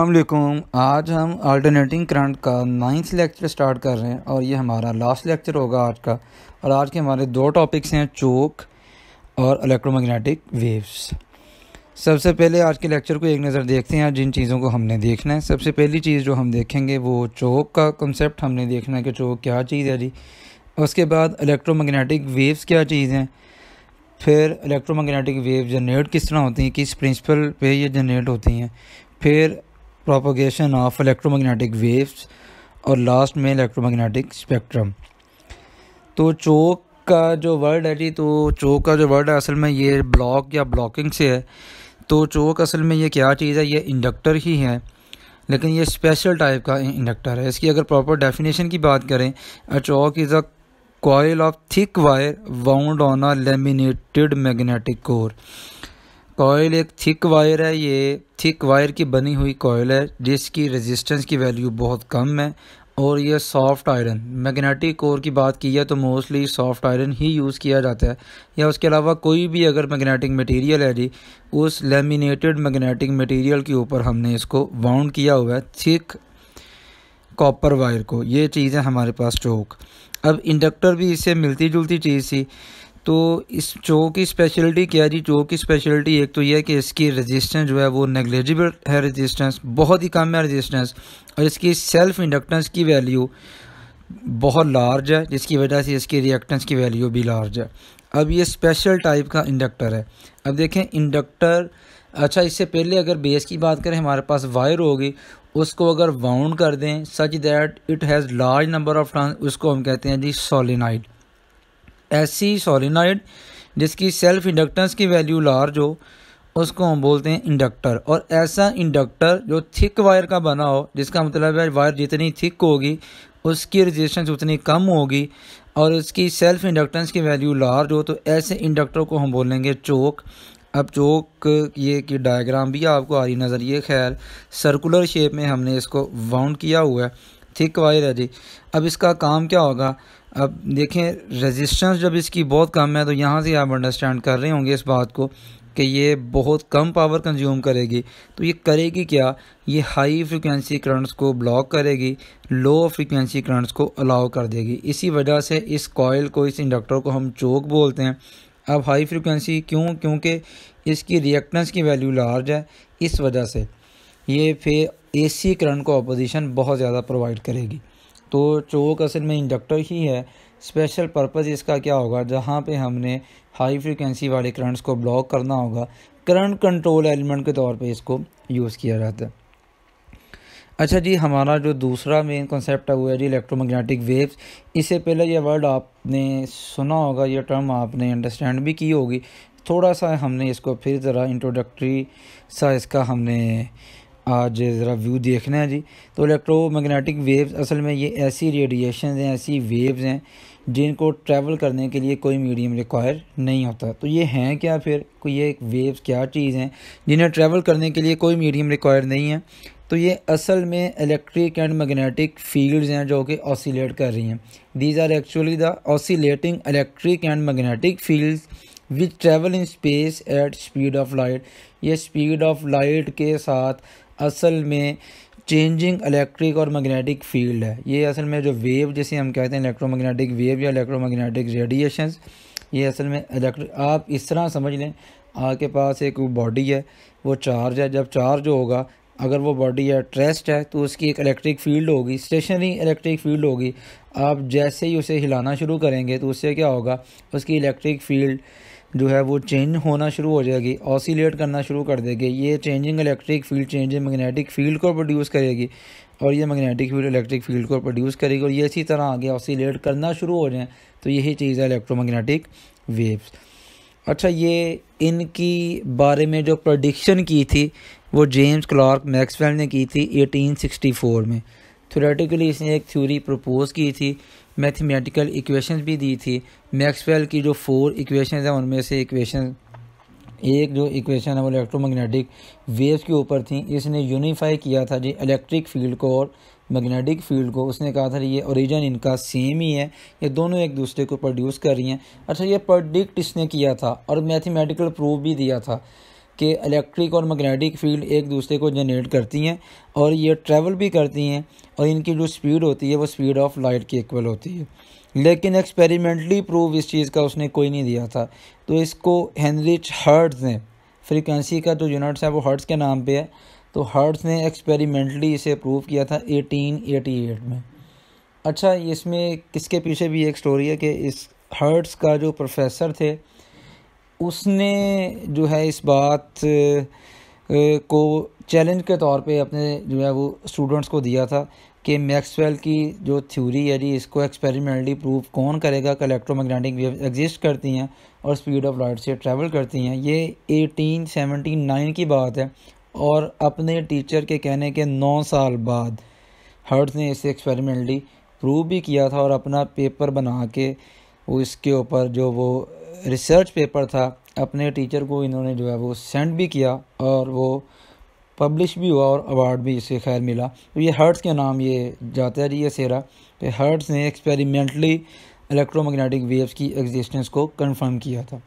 अल्लाम आज हम अल्टरनेटिंग करंट का नाइन्थ लेक्चर स्टार्ट कर रहे हैं और ये हमारा लास्ट लेक्चर होगा आज का और आज के हमारे दो टॉपिक्स हैं चोक और इलेक्ट्रोमैग्नेटिक वेव्स सबसे पहले आज के लेक्चर को एक नज़र देखते हैं जिन चीज़ों को हमने देखना है सबसे पहली चीज़ जो हम देखेंगे वो चोक का कंसेप्ट हमने देखना है कि चोक क्या चीज़ है जी उसके बाद इलेक्ट्रोमैग्नेटिक वेव्स क्या चीज़ हैं फिर इलेक्ट्रोमैग्नेटिक वेव जनरेट किस तरह होती हैं किस प्रिंसिपल पे ये जनरेट होती हैं फिर प्रोपोगेशन ऑफ इलेक्ट्रोमैग्नेटिक वेव्स और लास्ट में इलेक्ट्रोमैग्नेटिक स्पेक्ट्रम तो चौक का जो वर्ड है जी तो चौक का जो वर्ड है असल में ये ब्लॉक या ब्लॉकिंग से है तो चौक असल में ये क्या चीज़ है ये इंडक्टर ही है लेकिन ये स्पेशल टाइप का इंडक्टर है इसकी अगर प्रॉपर डेफिनेशन की बात करें a choke is a coil of thick wire wound on a laminated magnetic core coil एक थिक वायर है ये थिक वायर की बनी हुई कॉयल है जिसकी रेजिस्टेंस की वैल्यू बहुत कम है और ये सॉफ्ट आयरन मैग्नेटिक कोर की बात की है तो मोस्टली सॉफ्ट आयरन ही यूज़ किया जाता है या उसके अलावा कोई भी अगर मैग्नेटिक मटेरियल है जी उस लेमिनेटेड मैग्नेटिक मटेरियल के ऊपर हमने इसको वाउंड किया हुआ है थिक कॉपर वायर को ये चीज़ है हमारे पास चौक अब इंडक्टर भी इससे मिलती जुलती चीज़ थी तो इस चो की स्पेशलिटी क्या है जी चो की स्पेशलिटी एक तो यह है कि इसकी रेजिस्टेंस जो है वो नेग्लेजिबल है रेजिस्टेंस बहुत ही कम है रेजिस्टेंस और इसकी सेल्फ इंडक्टेंस की वैल्यू बहुत लार्ज है जिसकी वजह से इसकी रिएक्टेंस की वैल्यू भी लार्ज है अब ये स्पेशल टाइप का इंडक्टर है अब देखें इंडक्टर अच्छा इससे पहले अगर बेस की बात करें हमारे पास वायर होगी उसको अगर वाउंड कर दें such that it has large number of turns उसको हम कहते हैं जी सोलिनाइड ऐसी सोलिनाइड जिसकी सेल्फ इंडक्टेंस की वैल्यू लार्ज हो उसको हम बोलते हैं इंडक्टर और ऐसा इंडक्टर जो थिक वायर का बना हो जिसका मतलब है वायर जितनी थिक होगी उसकी रजिस्टेंस उतनी कम होगी और उसकी सेल्फ इंडक्टेंस की वैल्यू लार्ज हो तो ऐसे इंडक्टर को हम बोलेंगे चौक अब चौक ये कि डायग्राम भी आपको आ रही नज़र ये खैर सर्कुलर शेप में हमने इसको वाउंड किया हुआ है थिक वायर है जी अब इसका काम क्या होगा अब देखें रेजिस्टेंस जब इसकी बहुत कम है तो यहाँ से आप अंडरस्टैंड कर रहे होंगे इस बात को कि ये बहुत कम पावर कंज्यूम करेगी तो ये करेगी क्या ये हाई फ्रिक्वेंसी करंट्स को ब्लॉक करेगी लो फ्रिक्वेंसी करंट्स को अलाउ कर देगी इसी वजह से इस कॉयल को इस इंडक्टर को हम चोक बोलते हैं अब हाई फ्रिक्वेंसी क्यों क्योंकि इसकी रिएक्टेंस की वैल्यू लार्ज है इस वजह से ये फिर सी करंट को अपोजिशन बहुत ज़्यादा प्रोवाइड करेगी तो चोक असल में इंडक्टर ही है स्पेशल पर्पज़ इसका क्या होगा जहाँ पे हमने हाई फ्रिक्वेंसी वाले करंट्स को ब्लॉक करना होगा करंट कंट्रोल एलिमेंट के तौर पे इसको यूज़ किया जाता है अच्छा जी हमारा जो दूसरा मेन कॉन्सेप्ट है वो है जी इलेक्ट्रोमैग्नेटिक वेव्स इससे पहले यह वर्ड आपने सुना होगा यह टर्म आपने अंडरस्टैंड भी की होगी थोड़ा सा हमने इसको फिर ज़रा इंट्रोडक्टरी सा इसका हमने आज ज़रा व्यू देखना है जी तो इलेक्ट्रोमैग्नेटिक वेव्स असल में ये ऐसी रेडिएशन हैं ऐसी वेव्स हैं जिनको ट्रैवल करने के लिए कोई मीडियम रिक्वायर नहीं होता तो ये हैं क्या फिर कोई ये वेव्स क्या चीज़ हैं जिन्हें ट्रैवल करने के लिए कोई मीडियम रिक्वायर नहीं है तो ये असल में इलेक्ट्रिक एंड मैग्नेटिक फील्ड्स हैं जो कि ऑसिलेट कर रही हैं these are actually the oscillating electric and magnetic fields which travel in space at speed of light ये स्पीड ऑफ लाइट के साथ असल में चेंजिंग इलेक्ट्रिक और मैग्नेटिक फील्ड है ये असल में जो वेव जैसे हम कहते हैं इलेक्ट्रोमैग्नेटिक वेव या इलेक्ट्रोमैग्नेटिक रेडिएशंस ये असल में इलेक्ट्रिक आप इस तरह समझ लें आपके पास एक बॉडी है वो चार्ज है जब चार्ज होगा अगर वो बॉडी है ट्रेस्ट है तो उसकी एक इलेक्ट्रिक फील्ड होगी स्टेशनरी इलेक्ट्रिक फील्ड होगी आप जैसे ही उसे हिलाना शुरू करेंगे तो उससे क्या होगा उसकी इलेक्ट्रिक फील्ड जो है वो चेंज होना शुरू हो जाएगी ऑसिलेट करना शुरू कर देगी ये changing electric field changing magnetic field को प्रोड्यूस करेगी और ये मैग्नेटिक फील्ड इलेक्ट्रिक फील्ड को प्रोड्यूस करेगी और ये इसी तरह आगे ऑसिलेट करना शुरू हो जाए तो यही चीज़ है इलेक्ट्रोमैग्नेटिक वेव्स अच्छा ये इनकी बारे में जो प्रोडिक्शन की थी वो जेम्स क्लार्क मैक्सवेल ने की थी 1864 में थोरेटिकली इसने एक थ्योरी प्रपोज की थी मैथमेटिकल इक्वेशंस भी दी थी मैक्सवेल की जो फोर इक्वेशन हैं उनमें से इक्वेशन एक जो इक्वेशन है वो इलेक्ट्रोमैग्नेटिक वेव्स के ऊपर थी इसने यूनिफाई किया था जी इलेक्ट्रिक फील्ड को और मैग्नेटिक फील्ड को उसने कहा था ये ओरिजिन इनका सेम ही है ये दोनों एक दूसरे को प्रोड्यूस कर रही हैं अच्छा ये प्रडिक्ट इसने किया था और मैथमेटिकल प्रूफ भी दिया था कि इलेक्ट्रिक और मैग्नेटिक फील्ड एक दूसरे को जनरेट करती हैं और ये ट्रैवल भी करती हैं और इनकी जो स्पीड होती है वो स्पीड ऑफ लाइट की इक्वल होती है लेकिन एक्सपेरिमेंटली प्रूव इस चीज़ का उसने कोई नहीं दिया था तो इसको हेनरिच हर्ट्स ने फ्रीक्वेंसी का जो यूनिट्स है वो हर्ट्स के नाम पे है तो हर्ट्स ने एक्सपेरिमेंटली इसे प्रूव किया था 1888 में अच्छा इसमें किसके पीछे भी एक स्टोरी है कि इस हर्ट्स का जो प्रोफेसर थे उसने जो है इस बात को चैलेंज के तौर पे अपने जो है वो स्टूडेंट्स को दिया था कि मैक्सवेल की जो थ्योरी है जी इसको एक्सपेरिमेंटली प्रूफ कौन करेगा कि इलेक्ट्रोमैग्नेटिक वेव एग्जिस्ट करती हैं और स्पीड ऑफ लाइट से ट्रैवल करती हैं ये एटीन सेवनटी नाइन की बात है और अपने टीचर के कहने के नौ साल बाद हर्ट्स ने इसे एक्सपेरिमेंटली प्रूव भी किया था और अपना पेपर बना के वो इसके ऊपर जो वो रिसर्च पेपर था अपने टीचर को इन्होंने जो है वो सेंड भी किया और वो पब्लिश भी हुआ और अवार्ड भी इसे खैर मिला तो ये हर्ट्स के नाम ये जाता है जी ये सेरा कि तो हर्ट्स ने एक्सपेरिमेंटली इलेक्ट्रोमैग्नेटिक वेव्स की एग्जिस्टेंस को कंफर्म किया था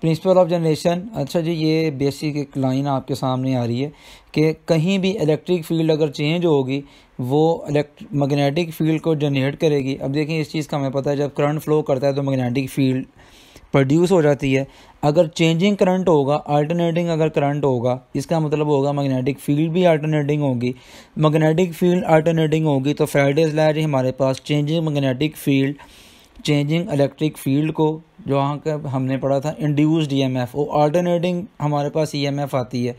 प्रिंसिपल ऑफ जनरेशन अच्छा जी ये बेसिक एक लाइन आपके सामने आ रही है कि कहीं भी इलेक्ट्रिक फील्ड अगर चेंज होगी वो इलेक्ट मैग्नेटिक फील्ड को जनरेट करेगी अब देखिए इस चीज़ का हमें पता है जब करंट फ्लो करता है तो मैग्नेटिक फील्ड प्रोड्यूस हो जाती है अगर चेंजिंग करंट होगा अल्टरनेटिंग अगर करंट होगा इसका मतलब होगा मैग्नेटिक फील्ड भी अल्टरनेटिंग होगी मैग्नेटिक फील्ड अल्टरनेटिंग होगी तो फ्राइडेज लाइज हमारे पास changing magnetic field changing electric field को जो का हमने पढ़ा था इंड्यूस्ड ईएमएफ e वो आल्टरनेटिंग हमारे पास ईएमएफ e आती है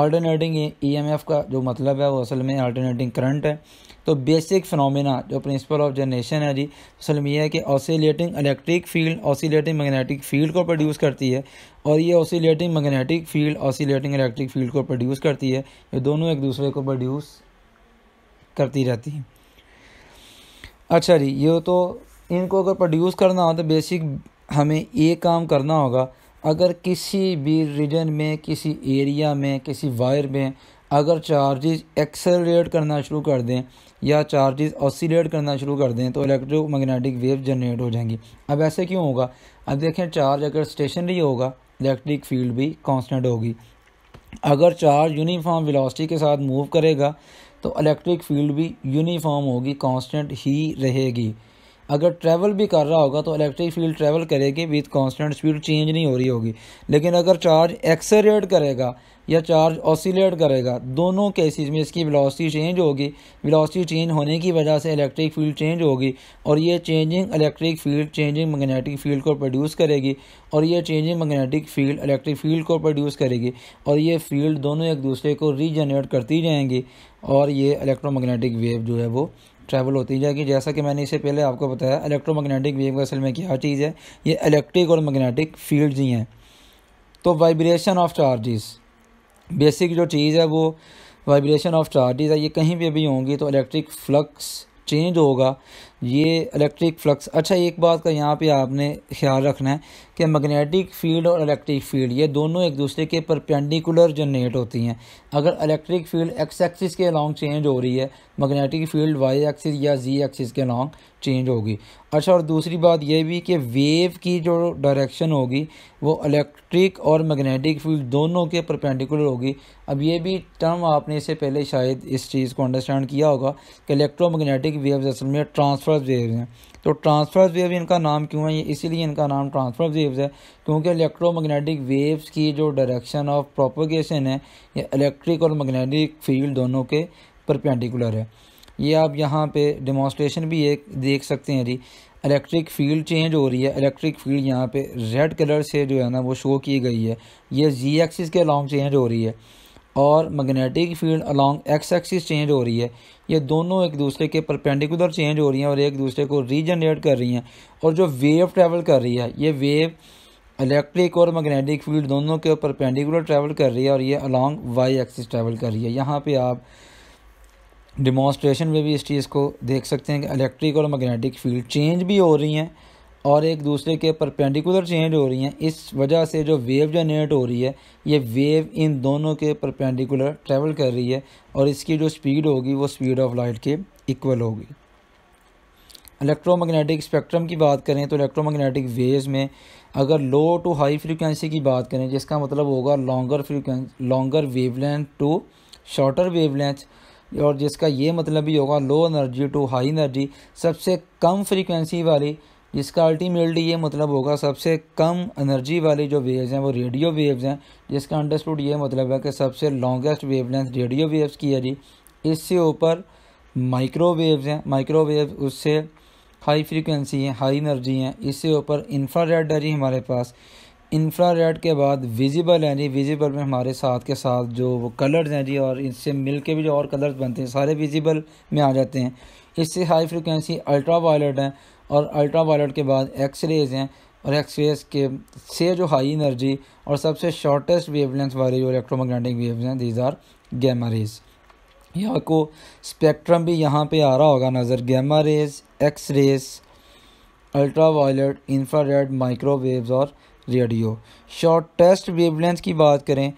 आल्टरनेटिंग ईएमएफ e का जो मतलब है वो असल में आल्टरनेटिंग करंट है तो बेसिक फिनोमेना जो प्रिंसिपल ऑफ जनरेशन है जी असल में यह है कि oscillating electric field oscillating magnetic field को प्रोड्यूस करती है और ये oscillating magnetic field oscillating electric field को प्रोड्यूस करती है ये दोनों एक दूसरे को प्रोड्यूस करती रहती है अच्छा जी ये तो इनको अगर प्रोड्यूस करना हो तो बेसिक हमें ये काम करना होगा अगर किसी भी रीजन में किसी एरिया में किसी वायर में अगर चार्जेस एक्सेलरेट करना शुरू कर दें या चार्जेस ऑसिलेट करना शुरू कर दें तो इलेक्ट्रोमैग्नेटिक वेव जनरेट हो जाएंगी अब ऐसे क्यों होगा अब देखें चार्ज अगर स्टेशनरी होगा इलेक्ट्रिक फील्ड भी कांस्टेंट होगी अगर चार्ज यूनिफॉर्म वेलोसिटी के साथ मूव करेगा तो इलेक्ट्रिक फील्ड भी यूनिफॉर्म होगी कॉन्स्टेंट ही रहेगी अगर ट्रैवल भी कर रहा होगा तो इलेक्ट्रिक फील्ड ट्रैवल करेगी विद कांस्टेंट स्पीड चेंज नहीं हो रही होगी लेकिन अगर चार्ज एक्सेलेट करेगा या चार्ज ऑसिलेट करेगा दोनों केसेस में इसकी वेलोसिटी चेंज होगी वेलोसिटी चेंज होने की वजह से इलेक्ट्रिक फील्ड चेंज होगी और ये changing electric field changing magnetic field को प्रोड्यूस करेगी और ये changing magnetic field electric field को प्रोड्यूस करेगी और ये फील्ड दोनों एक दूसरे को रीजनरेट करती जाएंगी और ये इलेक्ट्रोमैग्नेटिक वेव जो है वो ट्रैवल होती है कि जैसा कि मैंने इससे पहले आपको बताया इलेक्ट्रोमैग्नेटिक वेव का असल में क्या चीज़ है ये इलेक्ट्रिक और मैग्नेटिक फील्ड ही हैं तो वाइब्रेशन ऑफ चार्जेस बेसिक जो चीज़ है वो वाइब्रेशन ऑफ चार्जेस है ये कहीं पर भी होंगी तो इलेक्ट्रिक फ्लक्स चेंज होगा ये इलेक्ट्रिक फ्लक्स अच्छा एक बात का यहाँ पे आपने ख्याल रखना है कि मैग्नेटिक फील्ड और इलेक्ट्रिक फील्ड ये दोनों एक दूसरे के परपेंडिकुलर जनरेट होती हैं अगर इलेक्ट्रिक फील्ड एक्स एक्सिस के अलॉन्ग चेंज हो रही है मैग्नेटिक फील्ड वाई एक्सिस या जी एक्सिस के अलॉन्ग चेंज होगी अच्छा और दूसरी बात यह भी कि वेव की जो डायरेक्शन होगी वो इलेक्ट्रिक और मैग्नेटिक फील्ड दोनों के परपेंडिकुलर होगी अब ये भी टर्म आपने इससे पहले शायद इस चीज़ को अंडरस्टैंड किया होगा कि इलेक्ट्रोमैग्नेटिक वेव्स असल में ट्रांसफर वेव हैं तो ट्रांसफर वेव इनका नाम क्यों है ये इसीलिए इनका नाम ट्रांसफर वेव वेव्स है क्योंकि इलेक्ट्रोमैग्नेटिक वेव्स की जो डायरेक्शन ऑफ प्रोपोगेशन है ये इलेक्ट्रिक और मैग्नेटिक फील्ड दोनों के परपेंडिकुलर है ये आप यहाँ पे डेमोस्ट्रेशन भी एक देख सकते हैं जी इलेक्ट्रिक फील्ड चेंज हो रही है इलेक्ट्रिक फील्ड यहाँ पे रेड कलर से जो है ना वो शो की गई है ये जी एक्सिस के लॉन्ग चेंज हो रही है और magnetic field along X axis change हो रही है ये दोनों एक दूसरे के परपेंडिकुलर चेंज हो रही हैं और एक दूसरे को रीजनरेट कर रही हैं और जो वेव ट्रैवल कर रही है ये वेव इलेक्ट्रिक और मैग्नेटिक फील्ड दोनों के ऊपर पेंडिकुलर ट्रैवल कर रही है और ये अलॉन्ग वाई एक्सिस ट्रैवल कर रही है यहाँ पे आप डिमॉन्स्ट्रेशन में भी इस चीज़ को देख सकते हैं कि इलेक्ट्रिक और मैग्नेटिक फील्ड चेंज भी हो रही हैं और एक दूसरे के परपेंडिकुलर चेंज हो रही हैं इस वजह से जो वेव जनरेट हो रही है ये वेव इन दोनों के परपेंडिकुलर ट्रेवल कर रही है और इसकी जो स्पीड होगी वो स्पीड ऑफ लाइट के इक्वल होगी इलेक्ट्रोमैग्नेटिक स्पेक्ट्रम की बात करें तो इलेक्ट्रोमैग्नेटिक वेव्स में अगर लो टू हाई फ्रिक्वेंसी की बात करें जिसका मतलब होगा longer frequency longer wave to shorter wave और जिसका ये मतलब भी होगा low energy to high energy सबसे कम फ्रिक्वेंसी वाली जिसका अल्टीमेटली ये मतलब होगा सबसे कम एनर्जी वाली जो वेव्स हैं वो रेडियो वेव्स हैं जिसका अंडरस्टूड ये मतलब है कि सबसे लॉन्गेस्ट वेवलेंथ रेडियो वेव्स की है जी इससे ऊपर माइक्रोवेव्स हैं माइक्रोवेव उससे हाई फ्रीक्वेंसी हैं हाई एनर्जी हैं इससे ऊपर इंफ्रारेड है जी हमारे पास इंफ्रारेड के बाद विजिबल हैं जी विजिबल में हमारे साथ के साथ जो वो कलर्स हैं जी और इससे मिल के भी जो और कलर्स बनते हैं सारे विजिबल में आ जाते हैं इससे हाई फ्रिक्वेंसी अल्ट्रा वायलेट हैं और अल्ट्रा वायलेट के बाद एक्स रेज़ हैं और एक्स रेज के से जो हाई एनर्जी और सबसे शॉर्टेस्ट वेवलेंथ वाले जो इलेक्ट्रोमैग्नेटिक वेव्स हैं दीज आर गैमा रेज यहाँ को स्पेक्ट्रम भी यहाँ पे आ रहा होगा नज़र gamma rays X rays ultraviolet infrared microwaves और रेडियो शॉर्टेस्ट वेवलेंथ की बात करें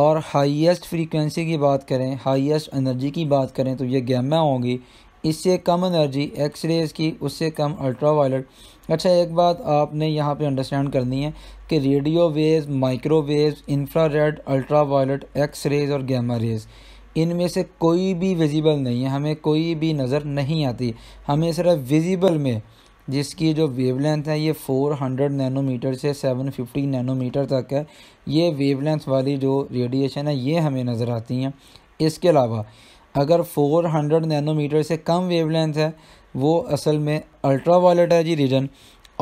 और हाईएस्ट फ्रीक्वेंसी की बात करें हाईएस्ट एनर्जी की बात करें तो ये गैमा होगी इससे कम एनर्जी एक्सरेज की उससे कम अल्ट्रा वायलट अच्छा एक बात आपने यहाँ पे अंडरस्टैंड करनी है कि radio wave infra infrared ultraviolet X rays और गैमा रेज इनमें से कोई भी विजिबल नहीं है हमें कोई भी नज़र नहीं आती हमें सिर्फ विजिबल में जिसकी जो वेवलेंथ है ये 400 नैनोमीटर से 750 नैनोमीटर तक है ये वेवलेंथ वाली जो रेडिएशन है ये हमें नज़र आती हैं इसके अलावा अगर 400 नैनोमीटर से कम वेवलेंथ है वो असल में अल्ट्रा वायलेट है जी रीजन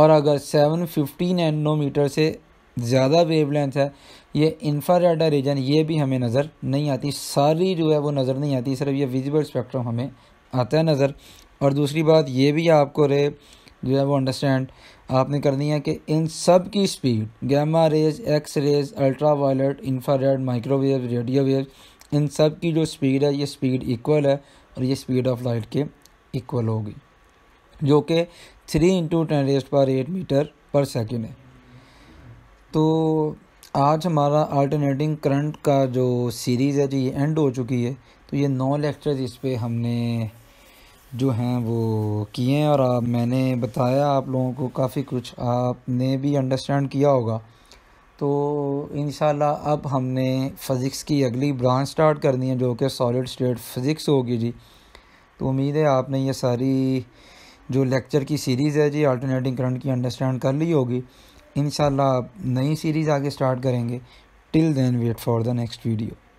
और अगर 750 नैनोमीटर से ज़्यादा वेवलेंथ है ये इंफ्रारेड है रीजन ये भी हमें नज़र नहीं आती सारी जो है वो नज़र नहीं आती सिर्फ ये विजिबल स्पेक्ट्रम हमें आता है नज़र और दूसरी बात ये भी आपको रे जो है वो अंडरस्टैंड आपने करनी है कि इन सब की speed gamma rays X rays ultraviolet infrared microwave radio wave इन सब की जो स्पीड है ये स्पीड इक्वल है और ये स्पीड ऑफ लाइट के इक्वल होगी जो कि थ्री इंटू टेन रेस्ट पर एट मीटर पर सेकेंड है तो आज हमारा अल्टरनेटिंग करंट का जो सीरीज़ है जो ये एंड हो चुकी है तो ये नौ लेक्चर्स इस पर हमने जो हैं वो किए हैं और आप मैंने बताया आप लोगों को काफ़ी कुछ आपने भी अंडरस्टैंड किया होगा तो इन अब हमने फ़िज़िक्स की अगली ब्रांच स्टार्ट करनी है जो कि सॉलिड स्टेट फ़िज़िक्स होगी जी तो उम्मीद है आपने ये सारी जो लेक्चर की सीरीज़ है जी अल्टरनेटिंग करंट की अंडरस्टैंड कर ली होगी इन आप नई सीरीज़ आगे स्टार्ट करेंगे till then wait for the next video